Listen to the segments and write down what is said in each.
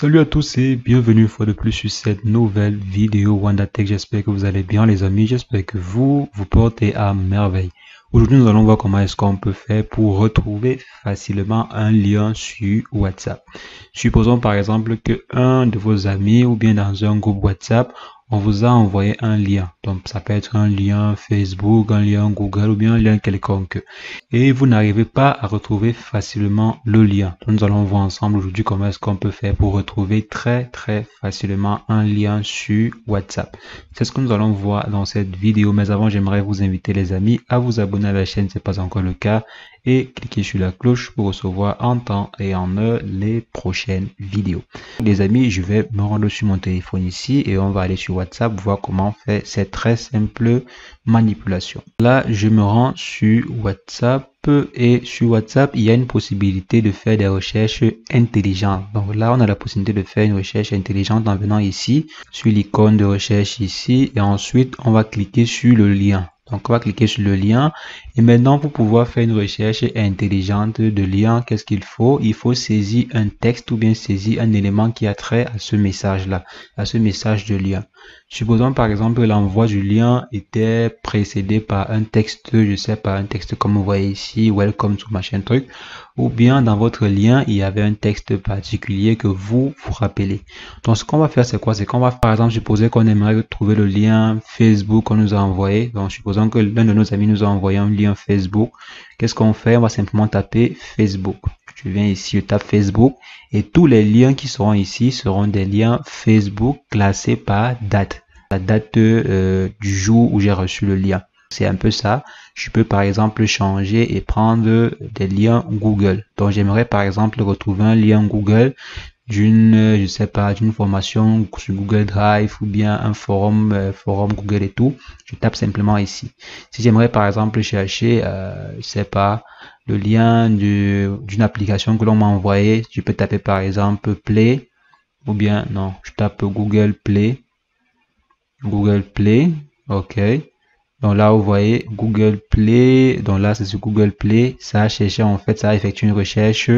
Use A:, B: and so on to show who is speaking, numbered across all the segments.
A: Salut à tous et bienvenue une fois de plus sur cette nouvelle vidéo WandaTech. J'espère que vous allez bien les amis, j'espère que vous vous portez à merveille. Aujourd'hui nous allons voir comment est-ce qu'on peut faire pour retrouver facilement un lien sur WhatsApp. Supposons par exemple que un de vos amis ou bien dans un groupe WhatsApp, on vous a envoyé un lien. Donc ça peut être un lien Facebook, un lien Google ou bien un lien quelconque. Et vous n'arrivez pas à retrouver facilement le lien. nous allons voir ensemble aujourd'hui comment est-ce qu'on peut faire pour retrouver très très facilement un lien sur WhatsApp. C'est ce que nous allons voir dans cette vidéo. Mais avant, j'aimerais vous inviter les amis à vous abonner à la chaîne, c'est pas encore le cas. Et cliquez sur la cloche pour recevoir en temps et en heure les prochaines vidéos. Les amis, je vais me rendre sur mon téléphone ici et on va aller sur WhatsApp, voir comment faire cette très simple manipulation Là, je me rends sur WhatsApp et sur WhatsApp, il y a une possibilité de faire des recherches intelligentes. Donc là, on a la possibilité de faire une recherche intelligente en venant ici, sur l'icône de recherche ici, et ensuite, on va cliquer sur le lien. Donc, on va cliquer sur le lien. Et maintenant, pour pouvoir faire une recherche intelligente de lien, qu'est-ce qu'il faut Il faut saisir un texte ou bien saisir un élément qui a trait à ce message-là, à ce message de lien. Supposons par exemple l'envoi du lien était précédé par un texte, je sais pas, un texte comme vous voyez ici, welcome to machin truc ou bien dans votre lien, il y avait un texte particulier que vous vous rappelez. Donc, ce qu'on va faire, c'est quoi C'est qu'on va, par exemple, supposer qu'on aimerait trouver le lien Facebook qu'on nous a envoyé. Donc, supposons que l'un de nos amis nous a envoyé un lien Facebook. Qu'est-ce qu'on fait On va simplement taper Facebook. Je viens ici, je tape Facebook et tous les liens qui seront ici seront des liens Facebook classés par date. La date euh, du jour où j'ai reçu le lien. C'est un peu ça. Je peux par exemple changer et prendre des liens Google. Donc j'aimerais par exemple retrouver un lien Google d'une, je sais pas, d'une formation sur Google Drive ou bien un forum, euh, forum Google et tout. Je tape simplement ici. Si j'aimerais par exemple chercher, euh, je sais pas, le lien d'une application que l'on m'a envoyé, je peux taper par exemple Play ou bien non, je tape Google Play. Google Play, ok. Donc là, vous voyez Google Play. Donc là, c'est sur Google Play. Ça a cherché, en fait, ça a effectué une recherche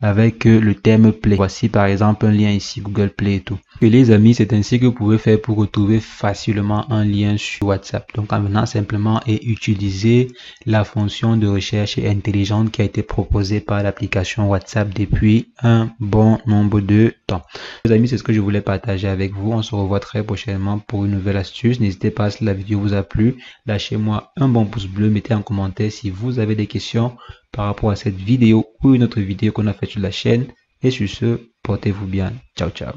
A: avec euh, le thème Play. Voici par exemple un lien ici, Google Play et tout. Et les amis, c'est ainsi que vous pouvez faire pour retrouver facilement un lien sur WhatsApp. Donc en venant simplement et utiliser la fonction de recherche intelligente qui a été proposée par l'application WhatsApp depuis un bon nombre de temps. Les amis, c'est ce que je voulais partager avec vous. On se revoit très prochainement pour une nouvelle astuce. N'hésitez pas si la vidéo vous a plu. Lâchez-moi un bon pouce bleu. Mettez un commentaire si vous avez des questions par rapport à cette vidéo ou une autre vidéo qu'on a faite sur la chaîne. Et sur ce, portez-vous bien. Ciao, ciao.